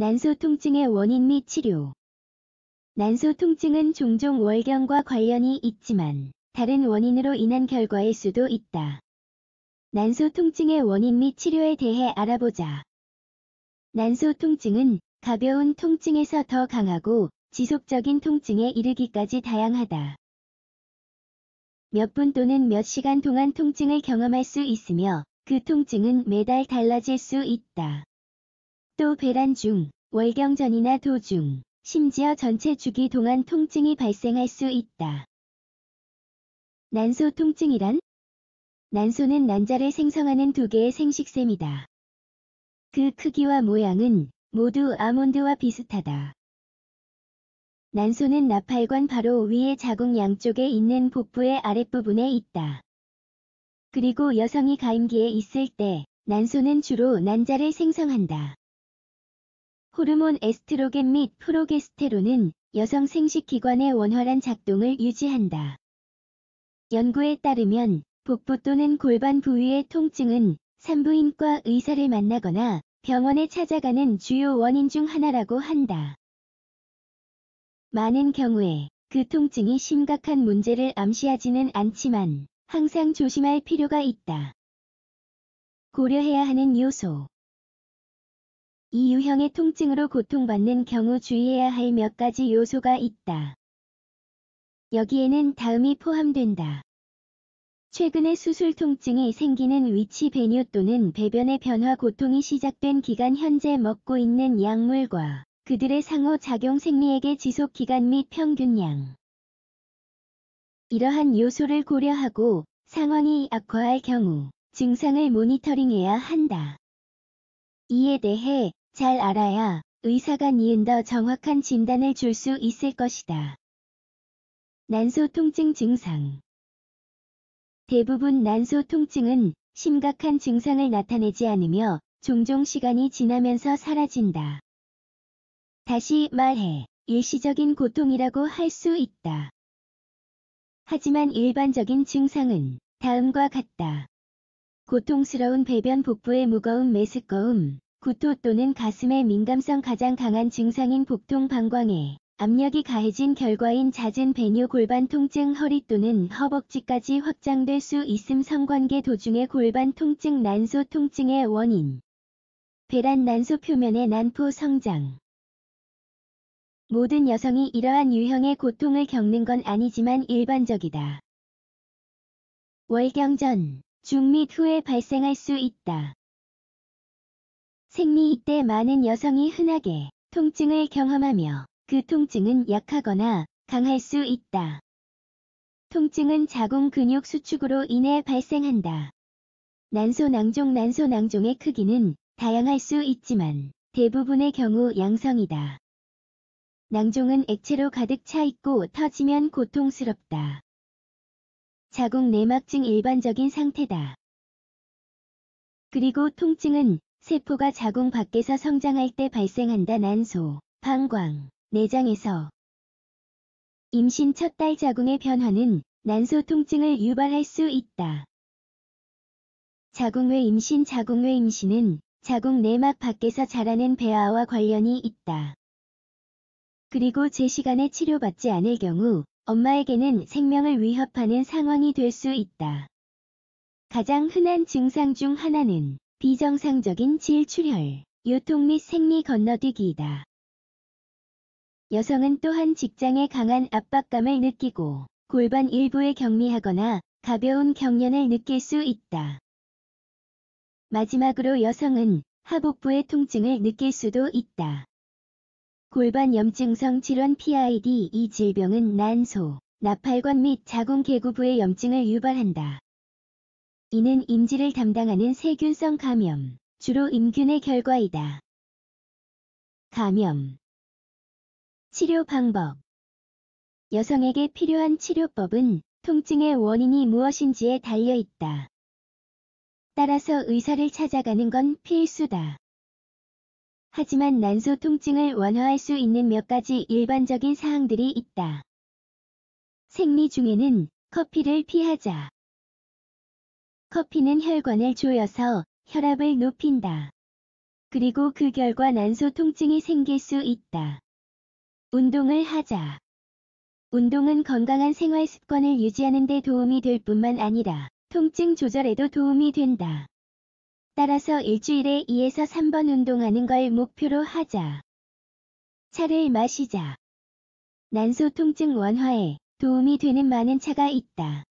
난소 통증의 원인 및 치료 난소 통증은 종종 월경과 관련이 있지만 다른 원인으로 인한 결과일 수도 있다. 난소 통증의 원인 및 치료에 대해 알아보자. 난소 통증은 가벼운 통증에서 더 강하고 지속적인 통증에 이르기까지 다양하다. 몇 분 또는 몇 시간 동안 통증을 경험할 수 있으며 그 통증은 매달 달라질 수 있다. 또 배란 중, 월경전이나 도중, 심지어 전체 주기 동안 통증이 발생할 수 있다. 난소 통증이란? 난소는 난자를 생성하는 두 개의 생식샘이다. 그 크기와 모양은 모두 아몬드와 비슷하다. 난소는 나팔관 바로 위에 자궁 양쪽에 있는 복부의 아랫부분에 있다. 그리고 여성이 가임기에 있을 때 난소는 주로 난자를 생성한다. 호르몬 에스트로겐 및 프로게스테론은 여성 생식기관의 원활한 작동을 유지한다. 연구에 따르면 복부 또는 골반 부위의 통증은 산부인과 의사를 만나거나 병원에 찾아가는 주요 원인 중 하나라고 한다. 많은 경우에 그 통증이 심각한 문제를 암시하지는 않지만 항상 조심할 필요가 있다. 고려해야 하는 요소 이 유형의 통증으로 고통받는 경우 주의해야 할 몇 가지 요소가 있다. 여기에는 다음이 포함된다. 최근에 수술 통증이 생기는 위치 배뇨 또는 배변의 변화 고통이 시작된 기간 현재 먹고 있는 약물과 그들의 상호 작용 생리액의 지속 기간 및 평균량. 이러한 요소를 고려하고 상황이 악화할 경우 증상을 모니터링해야 한다. 이에 대해 잘 알아야 의사가 니은 더 정확한 진단을 줄 수 있을 것이다. 난소 통증 증상 대부분 난소 통증은 심각한 증상을 나타내지 않으며 종종 시간이 지나면서 사라진다. 다시 말해, 일시적인 고통이라고 할 수 있다. 하지만 일반적인 증상은 다음과 같다. 고통스러운 배변 복부의 무거운 메스꺼움, 구토 또는 가슴의 민감성 가장 강한 증상인 복통 방광에 압력이 가해진 결과인 잦은 배뇨 골반 통증 허리 또는 허벅지까지 확장될 수 있음 성관계 도중의 골반 통증 난소 통증의 원인 배란 난소 표면의 난포 성장 모든 여성이 이러한 유형의 고통을 겪는 건 아니지만 일반적이다. 월경 전, 중 및 후에 발생할 수 있다. 생리 때 많은 여성이 흔하게 통증을 경험하며 그 통증은 약하거나 강할 수 있다. 통증은 자궁 근육 수축으로 인해 발생한다. 난소낭종 난소낭종의 크기는 다양할 수 있지만 대부분의 경우 양성이다. 낭종은 액체로 가득 차 있고 터지면 고통스럽다. 자궁 내막증 일반적인 상태다. 그리고 통증은 세포가 자궁 밖에서 성장할 때 발생한다 난소, 방광, 내장에서 임신 첫 달 자궁의 변화는 난소 통증을 유발할 수 있다. 자궁외 임신 자궁외 임신은 자궁 내막 밖에서 자라는 배아와 관련이 있다. 그리고 제시간에 치료받지 않을 경우 엄마에게는 생명을 위협하는 상황이 될 수 있다. 가장 흔한 증상 중 하나는 비정상적인 질출혈, 유통및 생리 건너뛰기이다. 여성은 또한 직장에 강한 압박감을 느끼고 골반 일부에 경미하거나 가벼운 경련을 느낄 수 있다. 마지막으로 여성은 하복부의 통증을 느낄 수도 있다. 골반 염증성 질환 PID 이 질병은 난소, 나팔관 및 자궁 개구부의 염증을 유발한다. 이는 임지를 담당하는 세균성 감염, 주로 임균의 결과이다. 감염 치료 방법 여성에게 필요한 치료법은 통증의 원인이 무엇인지에 달려있다. 따라서 의사를 찾아가는 건 필수다. 하지만 난소 통증을 완화할 수 있는 몇 가지 일반적인 사항들이 있다. 생리 중에는 커피를 피하자. 커피는 혈관을 조여서 혈압을 높인다. 그리고 그 결과 난소 통증이 생길 수 있다. 운동을 하자. 운동은 건강한 생활 습관을 유지하는 데 도움이 될 뿐만 아니라 통증 조절에도 도움이 된다. 따라서 일주일에 2에서 3번 운동하는 걸 목표로 하자. 차를 마시자. 난소 통증 원화에 도움이 되는 많은 차가 있다.